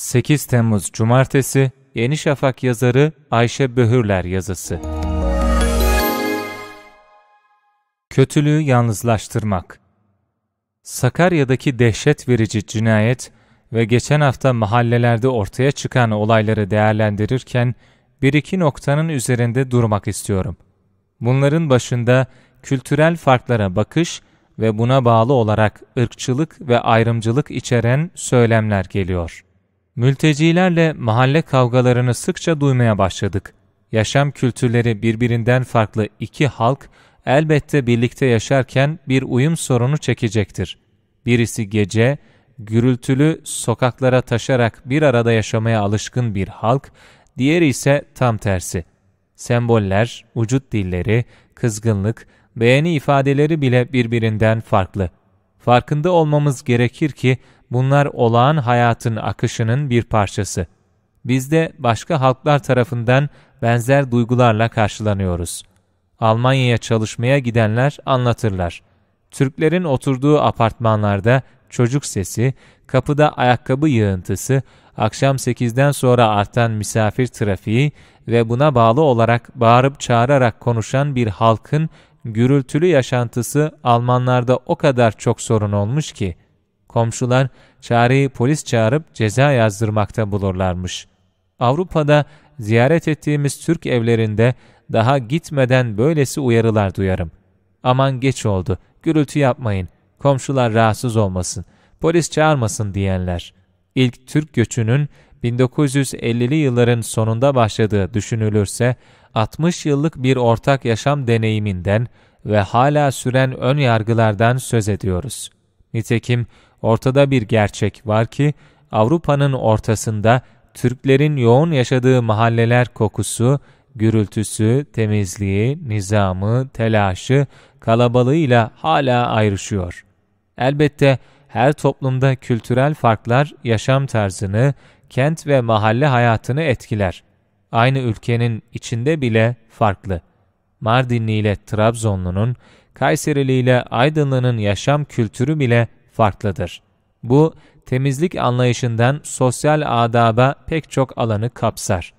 8 Temmuz Cumartesi Yeni Şafak yazarı Ayşe Böhürler yazısı. Kötülüğü yalnızlaştırmak. Sakarya'daki dehşet verici cinayet ve geçen hafta mahallelerde ortaya çıkan olayları değerlendirirken bir iki noktanın üzerinde durmak istiyorum. Bunların başında kültürel farklara bakış ve buna bağlı olarak ırkçılık ve ayrımcılık içeren söylemler geliyor. Mültecilerle mahalle kavgalarını sıkça duymaya başladık. Yaşam kültürleri birbirinden farklı iki halk elbette birlikte yaşarken bir uyum sorunu çekecektir. Birisi gece, gürültülü sokaklara taşarak bir arada yaşamaya alışkın bir halk, diğeri ise tam tersi. Semboller, vücut dilleri, kızgınlık, beğeni ifadeleri bile birbirinden farklı farkında olmamız gerekir ki bunlar olağan hayatın akışının bir parçası. Biz de başka halklar tarafından benzer duygularla karşılanıyoruz. Almanya'ya çalışmaya gidenler anlatırlar. Türklerin oturduğu apartmanlarda çocuk sesi, kapıda ayakkabı yığıntısı, akşam 8'den sonra artan misafir trafiği ve buna bağlı olarak bağırıp çağırarak konuşan bir halkın gürültülü yaşantısı Almanlarda o kadar çok sorun olmuş ki, komşular çareyi polis çağırıp ceza yazdırmakta bulurlarmış. Avrupa'da ziyaret ettiğimiz Türk evlerinde daha gitmeden böylesi uyarılar duyarım. Aman geç oldu, gürültü yapmayın, komşular rahatsız olmasın, polis çağırmasın diyenler. İlk Türk göçünün 1950'li yılların sonunda başladığı düşünülürse, 60 yıllık bir ortak yaşam deneyiminden ve hala süren ön yargılardan söz ediyoruz. Nitekim ortada bir gerçek var ki Avrupa'nın ortasında Türklerin yoğun yaşadığı mahalleler kokusu, gürültüsü, temizliği, nizamı, telaşı, kalabalığıyla hala ayrışıyor. Elbette her toplumda kültürel farklar yaşam tarzını, kent ve mahalle hayatını etkiler. Aynı ülkenin içinde bile farklı. Mardinli ile Trabzonlunun, Kayserili ile Aydınlı'nın yaşam kültürü bile farklıdır. Bu, temizlik anlayışından sosyal adaba pek çok alanı kapsar.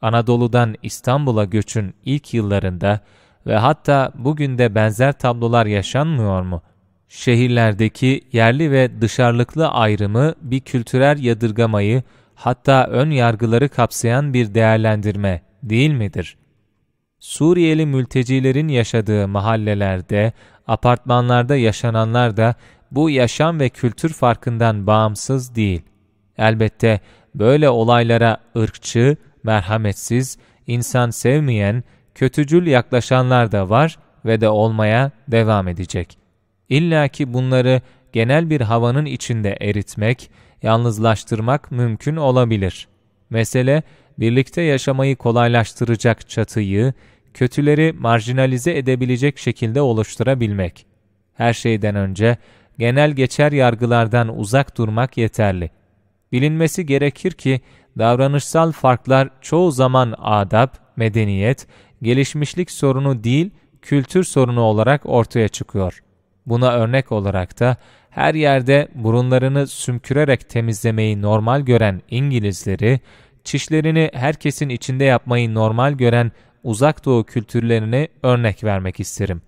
Anadolu'dan İstanbul'a göçün ilk yıllarında ve hatta bugün de benzer tablolar yaşanmıyor mu? Şehirlerdeki yerli ve dışarılıklı ayrımı bir kültürel yadırgamayı hatta ön yargıları kapsayan bir değerlendirme değil midir? Suriyeli mültecilerin yaşadığı mahallelerde, apartmanlarda yaşananlar da bu yaşam ve kültür farkından bağımsız değil. Elbette böyle olaylara ırkçı, merhametsiz, insan sevmeyen, kötücül yaklaşanlar da var ve de olmaya devam edecek. İlla ki bunları genel bir havanın içinde eritmek, yalnızlaştırmak mümkün olabilir. Mesele, birlikte yaşamayı kolaylaştıracak çatıyı, kötüleri marjinalize edebilecek şekilde oluşturabilmek. Her şeyden önce genel geçer yargılardan uzak durmak yeterli. Bilinmesi gerekir ki davranışsal farklar çoğu zaman adab, medeniyet, gelişmişlik sorunu değil, kültür sorunu olarak ortaya çıkıyor. Buna örnek olarak da her yerde burunlarını sümkürerek temizlemeyi normal gören İngilizleri, çişlerini herkesin içinde yapmayı normal gören uzak doğu kültürlerini örnek vermek isterim.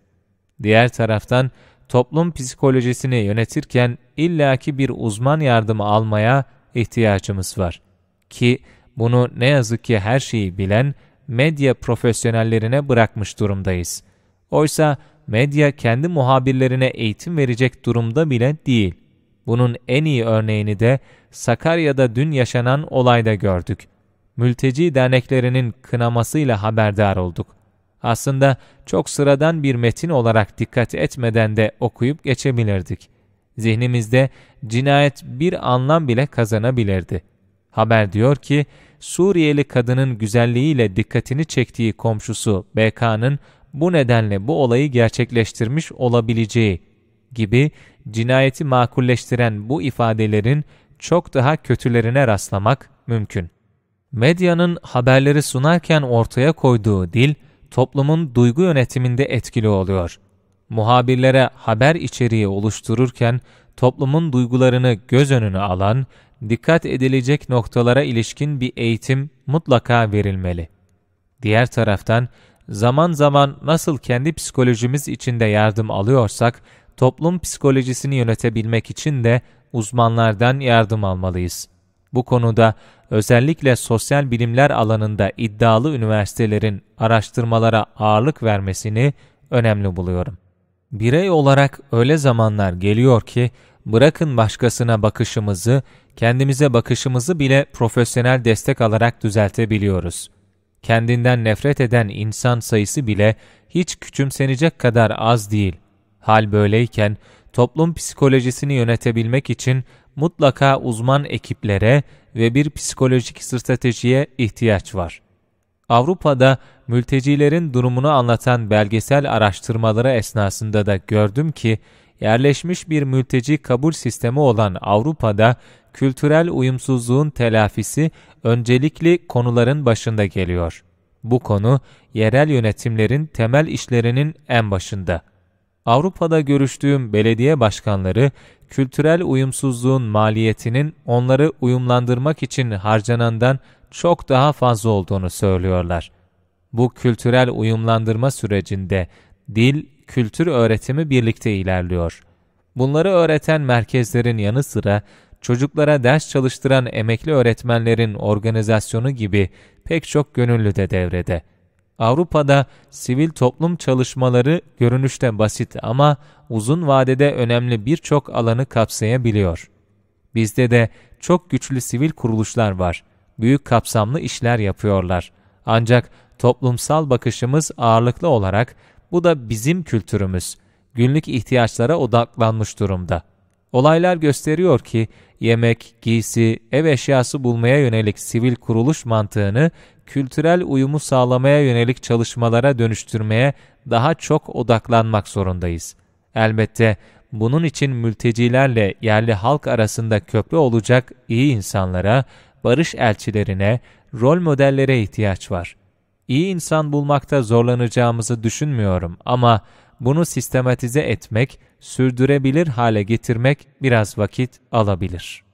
Diğer taraftan toplum psikolojisini yönetirken illaki bir uzman yardımı almaya ihtiyacımız var. Ki bunu ne yazık ki her şeyi bilen medya profesyonellerine bırakmış durumdayız. Oysa medya kendi muhabirlerine eğitim verecek durumda bile değil. Bunun en iyi örneğini de Sakarya'da dün yaşanan olayda gördük. Mülteci derneklerinin kınamasıyla haberdar olduk. Aslında çok sıradan bir metin olarak dikkat etmeden de okuyup geçebilirdik. Zihnimizde cinayet bir anlam bile kazanabilirdi. Haber diyor ki, Suriyeli kadının güzelliğiyle dikkatini çektiği komşusu BK'nın bu nedenle bu olayı gerçekleştirmiş olabileceği gibi cinayeti makulleştiren bu ifadelerin çok daha kötülerine rastlamak mümkün. Medyanın haberleri sunarken ortaya koyduğu dil, toplumun duygu yönetiminde etkili oluyor. Muhabirlere haber içeriği oluştururken toplumun duygularını göz önüne alan, dikkat edilecek noktalara ilişkin bir eğitim mutlaka verilmeli. Diğer taraftan zaman zaman nasıl kendi psikolojimiz içinde yardım alıyorsak, toplum psikolojisini yönetebilmek için de uzmanlardan yardım almalıyız. Bu konuda özellikle sosyal bilimler alanında iddialı üniversitelerin araştırmalara ağırlık vermesini önemli buluyorum. Birey olarak öyle zamanlar geliyor ki bırakın başkasına bakışımızı, kendimize bakışımızı bile profesyonel destek alarak düzeltebiliyoruz kendinden nefret eden insan sayısı bile hiç küçümsenecek kadar az değil. Hal böyleyken toplum psikolojisini yönetebilmek için mutlaka uzman ekiplere ve bir psikolojik stratejiye ihtiyaç var. Avrupa'da mültecilerin durumunu anlatan belgesel araştırmaları esnasında da gördüm ki yerleşmiş bir mülteci kabul sistemi olan Avrupa'da kültürel uyumsuzluğun telafisi öncelikli konuların başında geliyor. Bu konu yerel yönetimlerin temel işlerinin en başında. Avrupa'da görüştüğüm belediye başkanları kültürel uyumsuzluğun maliyetinin onları uyumlandırmak için harcanandan çok daha fazla olduğunu söylüyorlar. Bu kültürel uyumlandırma sürecinde dil, kültür öğretimi birlikte ilerliyor. Bunları öğreten merkezlerin yanı sıra çocuklara ders çalıştıran emekli öğretmenlerin organizasyonu gibi pek çok gönüllü de devrede. Avrupa'da sivil toplum çalışmaları görünüşte basit ama uzun vadede önemli birçok alanı kapsayabiliyor. Bizde de çok güçlü sivil kuruluşlar var. Büyük kapsamlı işler yapıyorlar. Ancak toplumsal bakışımız ağırlıklı olarak bu da bizim kültürümüz. Günlük ihtiyaçlara odaklanmış durumda. Olaylar gösteriyor ki yemek, giysi, ev eşyası bulmaya yönelik sivil kuruluş mantığını kültürel uyumu sağlamaya yönelik çalışmalara dönüştürmeye daha çok odaklanmak zorundayız. Elbette bunun için mültecilerle yerli halk arasında köprü olacak iyi insanlara, barış elçilerine, rol modellere ihtiyaç var iyi insan bulmakta zorlanacağımızı düşünmüyorum ama bunu sistematize etmek, sürdürebilir hale getirmek biraz vakit alabilir.''